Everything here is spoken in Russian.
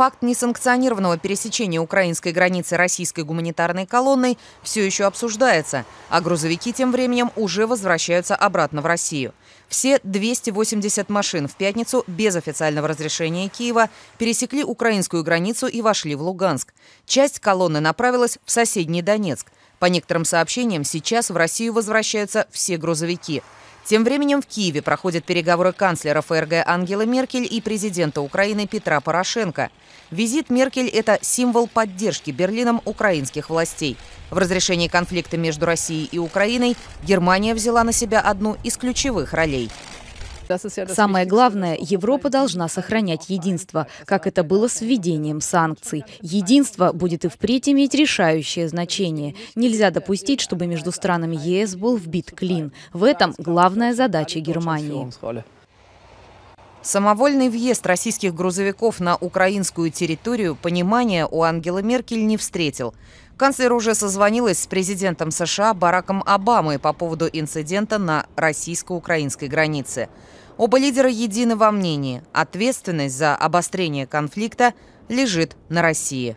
факт несанкционированного пересечения украинской границы российской гуманитарной колонной все еще обсуждается, а грузовики тем временем уже возвращаются обратно в Россию. Все 280 машин в пятницу без официального разрешения Киева пересекли украинскую границу и вошли в Луганск. Часть колонны направилась в соседний Донецк. По некоторым сообщениям, сейчас в Россию возвращаются все грузовики – тем временем в Киеве проходят переговоры канцлера ФРГ Ангелы Меркель и президента Украины Петра Порошенко. Визит Меркель – это символ поддержки Берлином украинских властей. В разрешении конфликта между Россией и Украиной Германия взяла на себя одну из ключевых ролей – Самое главное, Европа должна сохранять единство, как это было с введением санкций. Единство будет и впредь иметь решающее значение. Нельзя допустить, чтобы между странами ЕС был вбит клин. В этом главная задача Германии. Самовольный въезд российских грузовиков на украинскую территорию понимания у Ангела Меркель не встретил. Канцлер уже созвонилась с президентом США Бараком Обамой по поводу инцидента на российско-украинской границе. Оба лидера едины во мнении – ответственность за обострение конфликта лежит на России.